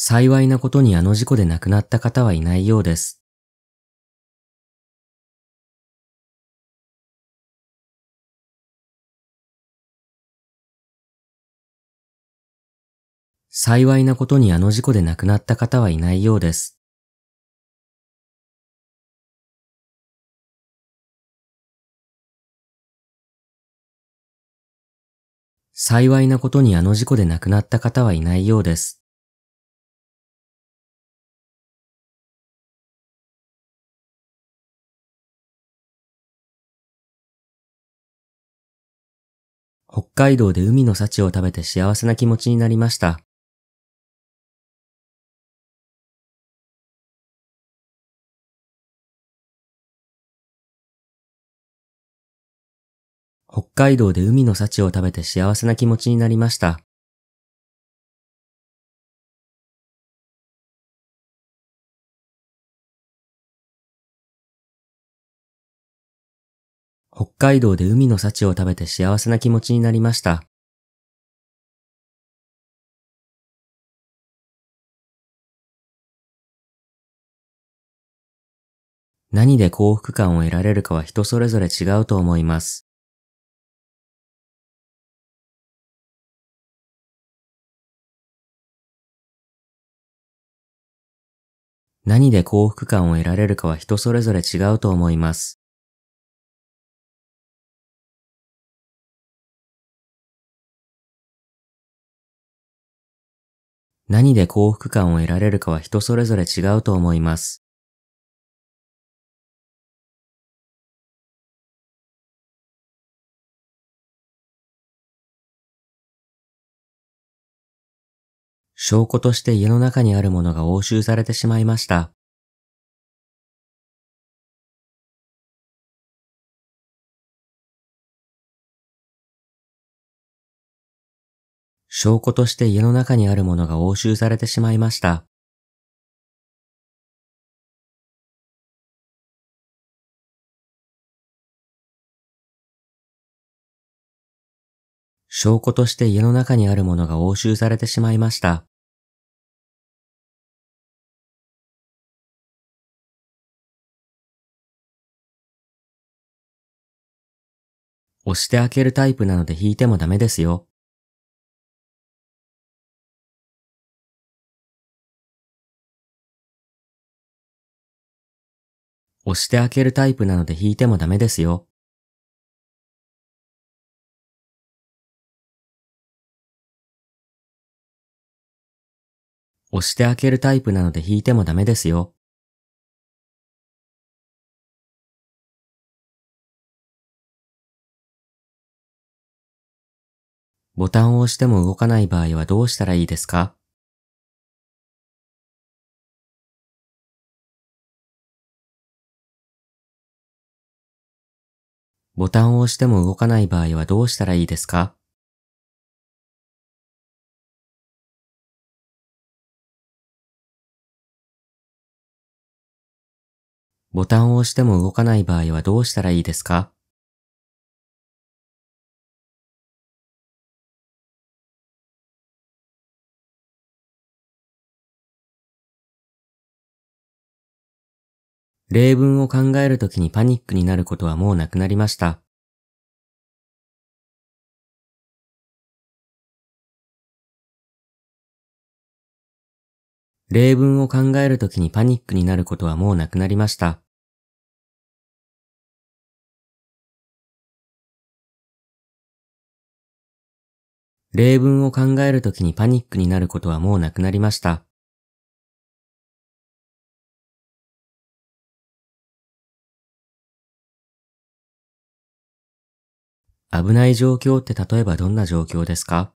幸いなことにあの事故で亡くなった方はいないようです。幸いなことにあの事故で亡くなった方はいないようです。幸いなことにあの事故で亡くなった方はいないようです。北海道で海の幸を食べて幸せな気持ちになりました。北海道で海の幸を食べて幸せな気持ちになりました。北海道で海の幸を食べて幸せな気持ちになりました。何で幸福感を得られるかは人それぞれ違うと思います。何で幸福感を得られるかは人それぞれ違うと思います。何で幸福感を得られるかは人それぞれ違うと思います。証拠として家の中にあるものが押収されてしまいました。証拠として家の中にあるものが押収されてしまいました。証拠として家の中にあるものが押収されてしまいました。押して開けるタイプなので引いてもダメですよ。押して開けるタイプなので引いてもダメですよ。押して開けるタイプなので引いてもダメですよ。ボタンを押しても動かない場合はどうしたらいいですかボタンを押しても動かない場合はどうしたらいいですかボタンを押しても動かない場合はどうしたらいいですか例文を考えるときにパニックになることはもうなくなりました。例文を考えるときにパニックになることはもうなくなりました。例文を考えるときにパニックになることはもうなくなりました。危ない状況って例えばどんな状況ですか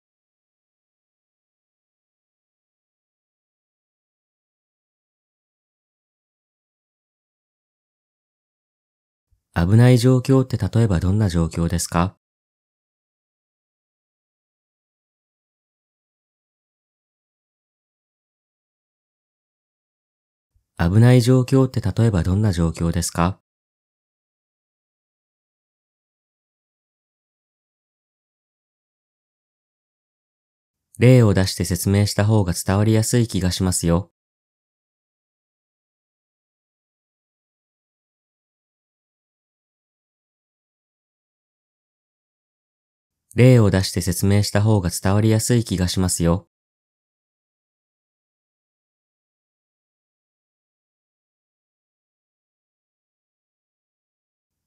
危ない状況って例えばどんな状況ですか危ない状況って例えばどんな状況ですか例を出して説明した方が伝わりやすい気がしますよ。例を出して説明した方が伝わりやすい気がしますよ。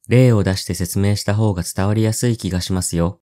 例を出して説明した方が伝わりやすい気がしますよ。